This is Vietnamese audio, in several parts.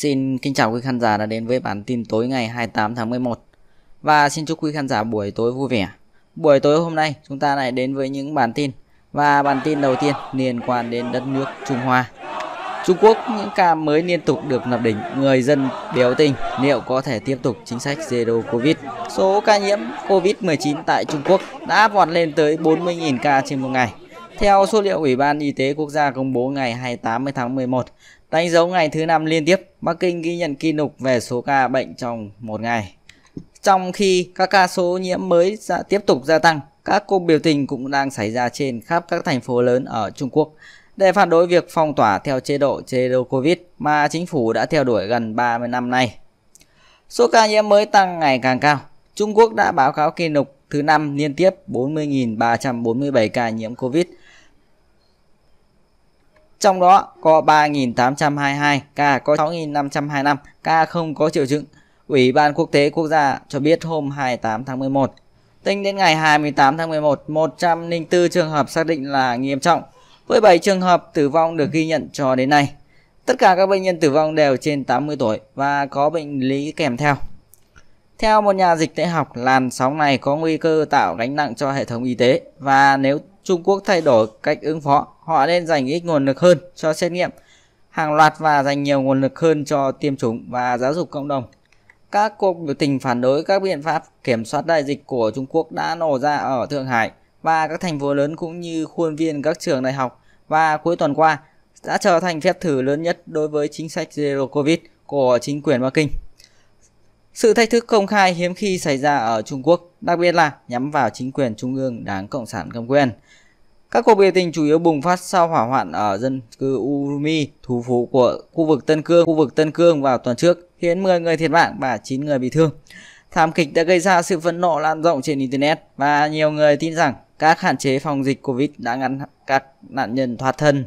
Xin kính chào quý khán giả đã đến với bản tin tối ngày 28 tháng 11 Và xin chúc quý khán giả buổi tối vui vẻ Buổi tối hôm nay chúng ta lại đến với những bản tin Và bản tin đầu tiên liên quan đến đất nước Trung Hoa Trung Quốc những ca mới liên tục được lập đỉnh Người dân biểu tình liệu có thể tiếp tục chính sách Zero Covid Số ca nhiễm Covid-19 tại Trung Quốc đã vọt lên tới 40.000 ca trên một ngày theo số liệu Ủy ban Y tế Quốc gia công bố ngày 28 tháng 11, Đánh dấu ngày thứ năm liên tiếp, Bắc Kinh ghi nhận kỷ lục về số ca bệnh trong một ngày. Trong khi các ca số nhiễm mới tiếp tục gia tăng, các cuộc biểu tình cũng đang xảy ra trên khắp các thành phố lớn ở Trung Quốc để phản đối việc phong tỏa theo chế độ chế độ Covid mà chính phủ đã theo đuổi gần 30 năm nay. Số ca nhiễm mới tăng ngày càng cao. Trung Quốc đã báo cáo kỷ lục thứ năm liên tiếp 40.347 ca nhiễm Covid trong đó có 3.822 ca có 6.525 ca không có triệu chứng. Ủy ban quốc tế quốc gia cho biết hôm 28 tháng 11. Tính đến ngày 28 tháng 11, 104 trường hợp xác định là nghiêm trọng, với 7 trường hợp tử vong được ghi nhận cho đến nay. Tất cả các bệnh nhân tử vong đều trên 80 tuổi và có bệnh lý kèm theo. Theo một nhà dịch tễ học, làn sóng này có nguy cơ tạo gánh nặng cho hệ thống y tế và nếu Trung Quốc thay đổi cách ứng phó, họ nên dành ít nguồn lực hơn cho xét nghiệm hàng loạt và dành nhiều nguồn lực hơn cho tiêm chủng và giáo dục cộng đồng. Các cuộc biểu tình phản đối các biện pháp kiểm soát đại dịch của Trung Quốc đã nổ ra ở Thượng Hải và các thành phố lớn cũng như khuôn viên các trường đại học và cuối tuần qua đã trở thành phép thử lớn nhất đối với chính sách Zero Covid của chính quyền Bắc Kinh. Sự thách thức công khai hiếm khi xảy ra ở Trung Quốc, đặc biệt là nhắm vào chính quyền trung ương đảng Cộng sản cầm quyền. Các cuộc biểu tình chủ yếu bùng phát sau hỏa hoạn ở dân cư Urumi, thủ phủ của khu vực Tân Cương, khu vực Tân Cương vào tuần trước, khiến 10 người thiệt mạng và 9 người bị thương. Thảm kịch đã gây ra sự phẫn nộ lan rộng trên internet và nhiều người tin rằng các hạn chế phòng dịch Covid đã ngăn các nạn nhân thoát thân.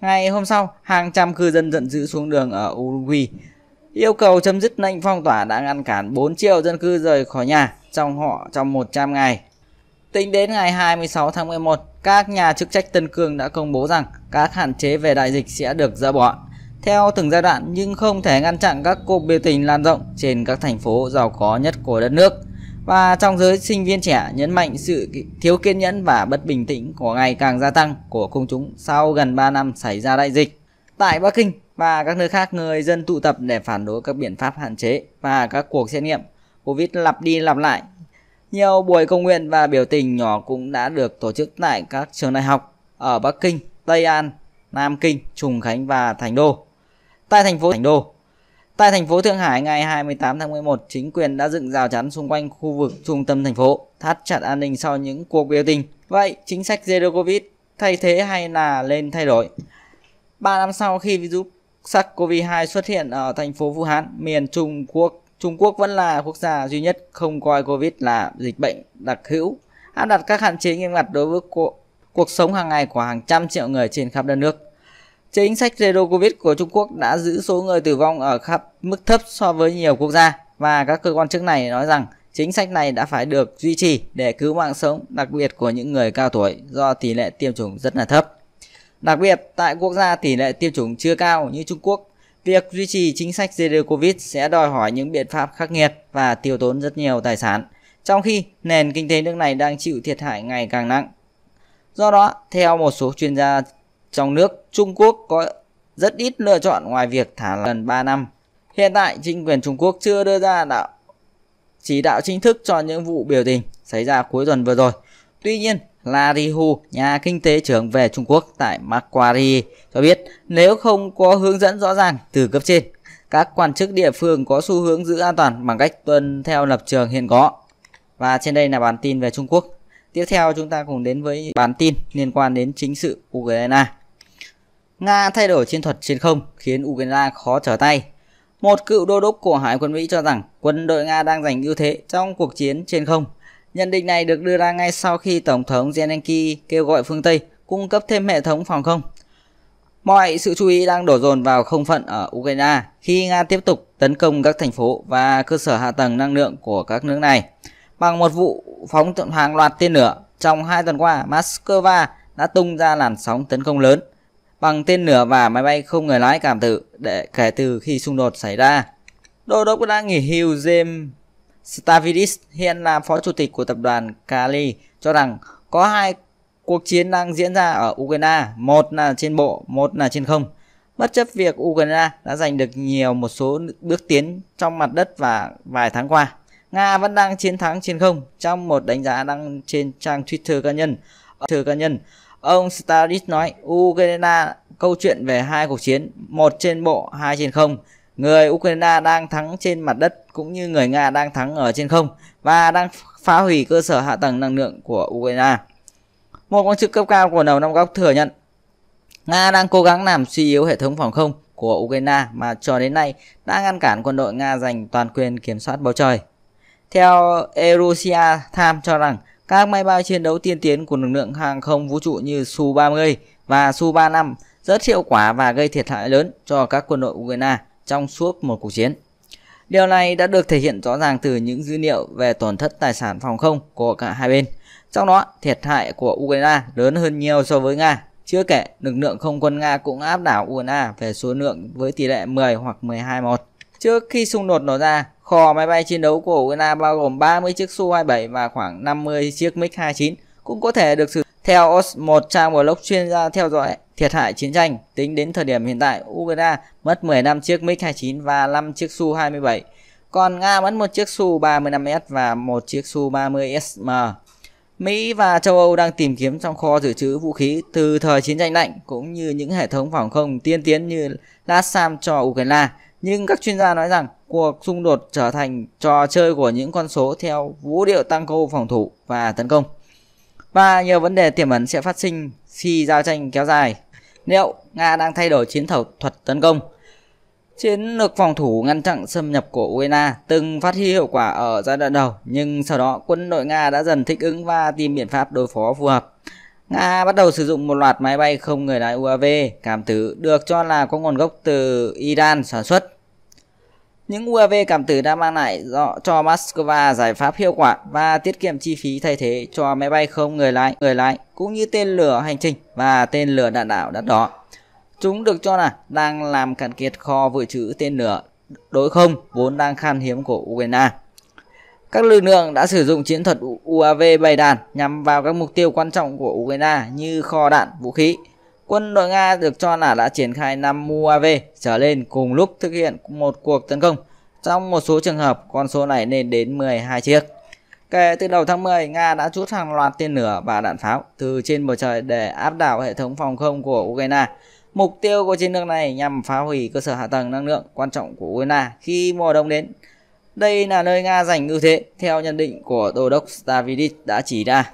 Ngày hôm sau, hàng trăm cư dân giận dữ xuống đường ở Uruguay yêu cầu chấm dứt lệnh phong tỏa đã ngăn cản 4 triệu dân cư rời khỏi nhà trong họ trong 100 ngày. Tính đến ngày 26 tháng 11, các nhà chức trách Tân Cương đã công bố rằng các hạn chế về đại dịch sẽ được dỡ bỏ theo từng giai đoạn nhưng không thể ngăn chặn các cuộc biểu tình lan rộng trên các thành phố giàu có nhất của đất nước. Và trong giới sinh viên trẻ nhấn mạnh sự thiếu kiên nhẫn và bất bình tĩnh của ngày càng gia tăng của công chúng sau gần 3 năm xảy ra đại dịch. Tại Bắc Kinh, và các nơi khác người dân tụ tập để phản đối các biện pháp hạn chế và các cuộc xét nghiệm COVID lặp đi lặp lại. Nhiều buổi công nguyện và biểu tình nhỏ cũng đã được tổ chức tại các trường đại học ở Bắc Kinh, Tây An, Nam Kinh, Trùng Khánh và Thành Đô. Tại thành phố Thành Đô, tại thành phố Thượng Hải ngày 28 tháng 11, chính quyền đã dựng rào chắn xung quanh khu vực trung tâm thành phố, thắt chặt an ninh sau những cuộc biểu tình. Vậy, chính sách Zero Covid thay thế hay là lên thay đổi? 3 năm sau khi virus SARS-CoV-2 xuất hiện ở thành phố Vũ Hán, miền Trung Quốc. Trung Quốc vẫn là quốc gia duy nhất không coi Covid là dịch bệnh đặc hữu, áp đặt các hạn chế nghiêm ngặt đối với cuộc, cuộc sống hàng ngày của hàng trăm triệu người trên khắp đất nước. Chính sách Zero Covid của Trung Quốc đã giữ số người tử vong ở khắp mức thấp so với nhiều quốc gia và các cơ quan chức này nói rằng chính sách này đã phải được duy trì để cứu mạng sống, đặc biệt của những người cao tuổi do tỷ lệ tiêm chủng rất là thấp. Đặc biệt, tại quốc gia tỷ lệ tiêm chủng chưa cao như Trung Quốc, việc duy trì chính sách Zero Covid sẽ đòi hỏi những biện pháp khắc nghiệt và tiêu tốn rất nhiều tài sản, trong khi nền kinh tế nước này đang chịu thiệt hại ngày càng nặng. Do đó, theo một số chuyên gia trong nước, Trung Quốc có rất ít lựa chọn ngoài việc thả lần 3 năm. Hiện tại, chính quyền Trung Quốc chưa đưa ra đạo chỉ đạo chính thức cho những vụ biểu tình xảy ra cuối tuần vừa rồi. Tuy nhiên, Larry Hu, nhà kinh tế trưởng về Trung Quốc tại Macquarie, cho biết nếu không có hướng dẫn rõ ràng từ cấp trên, các quan chức địa phương có xu hướng giữ an toàn bằng cách tuân theo lập trường hiện có. Và trên đây là bản tin về Trung Quốc. Tiếp theo chúng ta cùng đến với bản tin liên quan đến chính sự Ukraine. Nga thay đổi chiến thuật trên không khiến Ukraine khó trở tay. Một cựu đô đốc của Hải quân Mỹ cho rằng quân đội Nga đang giành ưu thế trong cuộc chiến trên không – Nhận định này được đưa ra ngay sau khi Tổng thống Zelensky kêu gọi phương Tây cung cấp thêm hệ thống phòng không. Mọi sự chú ý đang đổ dồn vào không phận ở Ukraine khi Nga tiếp tục tấn công các thành phố và cơ sở hạ tầng năng lượng của các nước này. Bằng một vụ phóng hàng loạt tên lửa, trong hai tuần qua, Moscow đã tung ra làn sóng tấn công lớn bằng tên lửa và máy bay không người lái cảm tử để kể từ khi xung đột xảy ra. Đô đốc đã nghỉ hưu James Stavridis hiện là phó chủ tịch của tập đoàn Kali cho rằng có hai cuộc chiến đang diễn ra ở Ukraine, một là trên bộ, một là trên không. Bất chấp việc Ukraine đã giành được nhiều một số bước tiến trong mặt đất và vài tháng qua, Nga vẫn đang chiến thắng trên không trong một đánh giá đăng trên trang Twitter cá nhân. Twitter cá nhân, ông Stavridis nói Ukraine câu chuyện về hai cuộc chiến, một trên bộ, hai trên không Người Ukraine đang thắng trên mặt đất cũng như người Nga đang thắng ở trên không và đang phá hủy cơ sở hạ tầng năng lượng của Ukraine. Một quan chức cấp cao của Lầu Năm Góc thừa nhận Nga đang cố gắng làm suy yếu hệ thống phòng không của Ukraine mà cho đến nay đã ngăn cản quân đội Nga giành toàn quyền kiểm soát bầu trời. Theo Eurasia Times cho rằng các máy bay chiến đấu tiên tiến của lực lượng hàng không vũ trụ như Su-30 và Su-35 rất hiệu quả và gây thiệt hại lớn cho các quân đội Ukraine trong suốt một cuộc chiến. Điều này đã được thể hiện rõ ràng từ những dữ liệu về tổn thất tài sản phòng không của cả hai bên. Trong đó, thiệt hại của Ukraine lớn hơn nhiều so với Nga. Chưa kể, lực lượng không quân Nga cũng áp đảo Ukraine về số lượng với tỷ lệ 10 hoặc 12-1. Trước khi xung đột nổ ra, kho máy bay chiến đấu của Ukraine bao gồm 30 chiếc Su-27 và khoảng 50 chiếc MiG-29 cũng có thể được sử theo một trang blog chuyên gia theo dõi Thiệt hại chiến tranh tính đến thời điểm hiện tại, Ukraine mất 15 chiếc MiG-29 và 5 chiếc Su-27. Còn Nga mất một chiếc Su-35S và một chiếc Su-30SM. Mỹ và châu Âu đang tìm kiếm trong kho dự trữ vũ khí từ thời chiến tranh lạnh cũng như những hệ thống phòng không tiên tiến như LASAM cho Ukraine. Nhưng các chuyên gia nói rằng cuộc xung đột trở thành trò chơi của những con số theo vũ điệu tăng câu phòng thủ và tấn công. Và nhiều vấn đề tiềm ẩn sẽ phát sinh khi giao tranh kéo dài liệu Nga đang thay đổi chiến thuật tấn công. Chiến lược phòng thủ ngăn chặn xâm nhập của Ukraine từng phát huy hiệu quả ở giai đoạn đầu, nhưng sau đó quân đội Nga đã dần thích ứng và tìm biện pháp đối phó phù hợp. Nga bắt đầu sử dụng một loạt máy bay không người lái UAV cảm tử được cho là có nguồn gốc từ Iran sản xuất những UAV cảm tử đã mang lại do cho Moscow giải pháp hiệu quả và tiết kiệm chi phí thay thế cho máy bay không người lái, người lái cũng như tên lửa hành trình và tên lửa đạn đạo đắt đỏ. Chúng được cho là đang làm cạn kiệt kho dự trữ tên lửa đối không vốn đang khan hiếm của Ukraine. Các lực lượng đã sử dụng chiến thuật UAV bày đàn nhằm vào các mục tiêu quan trọng của Ukraine như kho đạn, vũ khí, Quân đội Nga được cho là đã triển khai 5 UAV trở lên cùng lúc thực hiện một cuộc tấn công. Trong một số trường hợp, con số này lên đến 12 chiếc. Kể từ đầu tháng 10, Nga đã trút hàng loạt tên lửa và đạn pháo từ trên bầu trời để áp đảo hệ thống phòng không của Ukraine. Mục tiêu của chiến lược này nhằm phá hủy cơ sở hạ tầng năng lượng quan trọng của Ukraine khi mùa đông đến. Đây là nơi Nga giành ưu thế, theo nhận định của Đô đốc Davidich đã chỉ ra.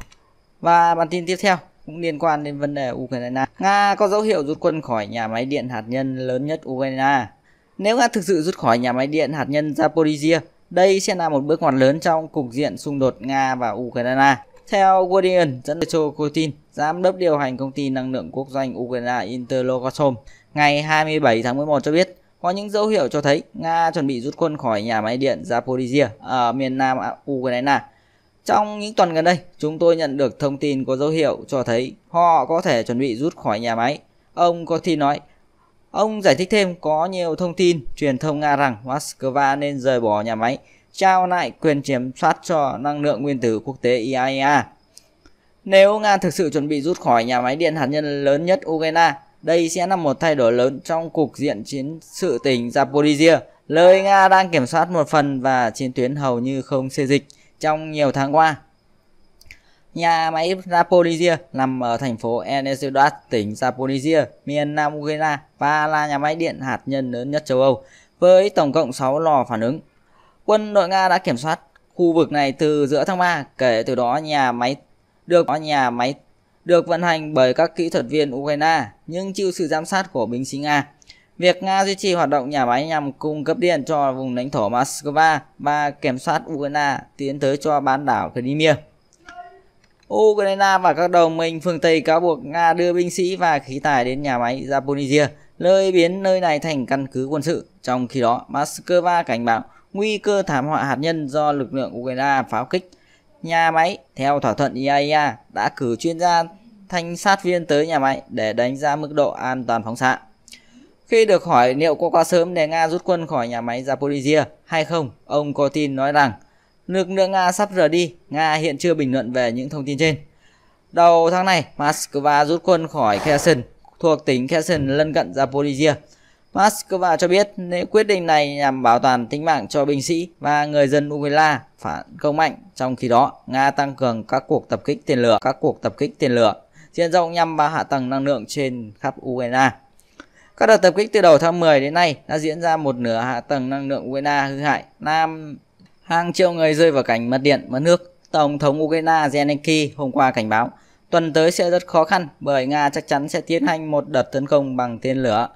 Và bản tin tiếp theo, cũng liên quan đến vấn đề Ukraine. Nga có dấu hiệu rút quân khỏi nhà máy điện hạt nhân lớn nhất Ukraine. Nếu Nga thực sự rút khỏi nhà máy điện hạt nhân Zaporizhia, đây sẽ là một bước ngoặt lớn trong cục diện xung đột Nga và Ukraine. Theo Guardian, dẫn Petro Kotin, giám đốc điều hành công ty năng lượng quốc doanh Ukraine Interlogatom, ngày 27 tháng 11 cho biết, có những dấu hiệu cho thấy Nga chuẩn bị rút quân khỏi nhà máy điện Zaporizhia ở miền nam Ukraine trong những tuần gần đây, chúng tôi nhận được thông tin có dấu hiệu cho thấy họ có thể chuẩn bị rút khỏi nhà máy. Ông Kotin nói, ông giải thích thêm có nhiều thông tin truyền thông Nga rằng Moscow nên rời bỏ nhà máy, trao lại quyền kiểm soát cho năng lượng nguyên tử quốc tế IAEA. E Nếu Nga thực sự chuẩn bị rút khỏi nhà máy điện hạt nhân lớn nhất Ukraine, đây sẽ là một thay đổi lớn trong cục diện chiến sự tỉnh Zaporizhia, nơi Nga đang kiểm soát một phần và chiến tuyến hầu như không xê dịch trong nhiều tháng qua. Nhà máy Zaporizhia nằm ở thành phố Enersudad, tỉnh Zaporizhia, miền Nam Ukraine và là nhà máy điện hạt nhân lớn nhất châu Âu, với tổng cộng 6 lò phản ứng. Quân đội Nga đã kiểm soát khu vực này từ giữa tháng 3, kể từ đó nhà máy được có nhà máy được vận hành bởi các kỹ thuật viên Ukraine nhưng chịu sự giám sát của binh sĩ Nga. Việc Nga duy trì hoạt động nhà máy nhằm cung cấp điện cho vùng lãnh thổ Moscow và kiểm soát Ukraine tiến tới cho bán đảo Crimea. Ukraine và các đồng minh phương Tây cáo buộc Nga đưa binh sĩ và khí tài đến nhà máy Zaporizhia, nơi biến nơi này thành căn cứ quân sự. Trong khi đó, Moscow cảnh báo nguy cơ thảm họa hạt nhân do lực lượng Ukraine pháo kích. Nhà máy, theo thỏa thuận IAEA, e đã cử chuyên gia thanh sát viên tới nhà máy để đánh giá mức độ an toàn phóng xạ. Khi được hỏi liệu có quá sớm để Nga rút quân khỏi nhà máy Zaporizhia hay không, ông Kotin nói rằng lực lượng Nga sắp rời đi, Nga hiện chưa bình luận về những thông tin trên. Đầu tháng này, Moscow rút quân khỏi Kherson, thuộc tỉnh Kherson lân cận Zaporizhia. Moscow cho biết quyết định này nhằm bảo toàn tính mạng cho binh sĩ và người dân Ukraine phản công mạnh. Trong khi đó, Nga tăng cường các cuộc tập kích tên lửa, các cuộc tập kích tên lửa diện rộng nhằm vào hạ tầng năng lượng trên khắp Ukraine. Các đợt tập kích từ đầu tháng 10 đến nay đã diễn ra một nửa hạ tầng năng lượng Ukraine hư hại. Nam hàng triệu người rơi vào cảnh mất điện, mất nước. Tổng thống Ukraine Zelensky hôm qua cảnh báo tuần tới sẽ rất khó khăn bởi Nga chắc chắn sẽ tiến hành một đợt tấn công bằng tên lửa.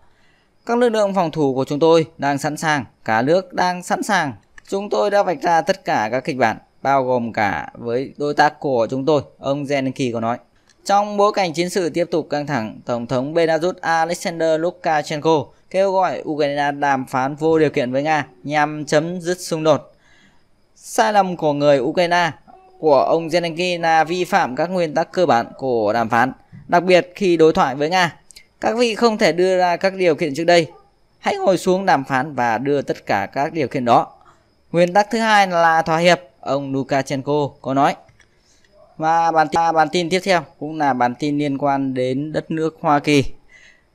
Các lực lượng phòng thủ của chúng tôi đang sẵn sàng, cả nước đang sẵn sàng. Chúng tôi đã vạch ra tất cả các kịch bản, bao gồm cả với đối tác của chúng tôi, ông Zelensky có nói. Trong bối cảnh chiến sự tiếp tục căng thẳng, Tổng thống Belarus Alexander Lukashenko kêu gọi Ukraine đàm phán vô điều kiện với Nga nhằm chấm dứt xung đột. Sai lầm của người Ukraine của ông Zelensky là vi phạm các nguyên tắc cơ bản của đàm phán, đặc biệt khi đối thoại với Nga. Các vị không thể đưa ra các điều kiện trước đây. Hãy ngồi xuống đàm phán và đưa tất cả các điều kiện đó. Nguyên tắc thứ hai là thỏa hiệp, ông Lukashenko có nói. Và bản tin, bản tin tiếp theo cũng là bản tin liên quan đến đất nước Hoa Kỳ.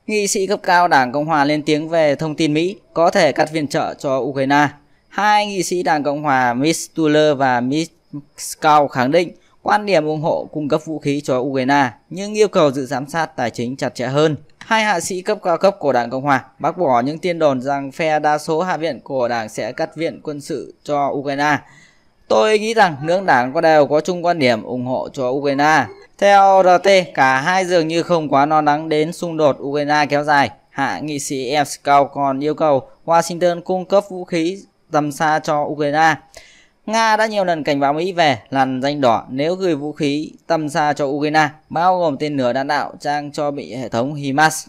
Nghị sĩ cấp cao Đảng Cộng Hòa lên tiếng về thông tin Mỹ có thể cắt viện trợ cho Ukraine. Hai nghị sĩ Đảng Cộng Hòa Miss Tuller và Miss Scott khẳng định quan điểm ủng hộ cung cấp vũ khí cho Ukraine nhưng yêu cầu sự giám sát tài chính chặt chẽ hơn. Hai hạ sĩ cấp cao cấp của Đảng Cộng Hòa bác bỏ những tin đồn rằng phe đa số hạ viện của đảng sẽ cắt viện quân sự cho Ukraine Tôi nghĩ rằng nước đảng có đều có chung quan điểm ủng hộ cho Ukraine. Theo RT, cả hai dường như không quá lo no lắng đến xung đột Ukraine kéo dài. Hạ nghị sĩ Evskow còn yêu cầu Washington cung cấp vũ khí tầm xa cho Ukraine. Nga đã nhiều lần cảnh báo Mỹ về làn danh đỏ nếu gửi vũ khí tầm xa cho Ukraine, bao gồm tên lửa đạn đạo trang cho bị hệ thống HIMARS.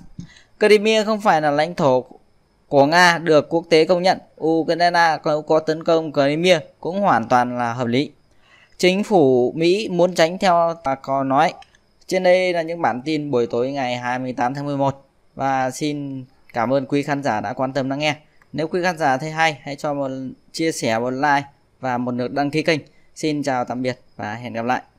Crimea không phải là lãnh thổ của Nga được quốc tế công nhận, Ukraine có, có tấn công Crimea cũng hoàn toàn là hợp lý. Chính phủ Mỹ muốn tránh theo ta có nói. Trên đây là những bản tin buổi tối ngày 28 tháng 11 và xin cảm ơn quý khán giả đã quan tâm lắng nghe. Nếu quý khán giả thấy hay hãy cho một chia sẻ một like và một lượt đăng ký kênh. Xin chào tạm biệt và hẹn gặp lại.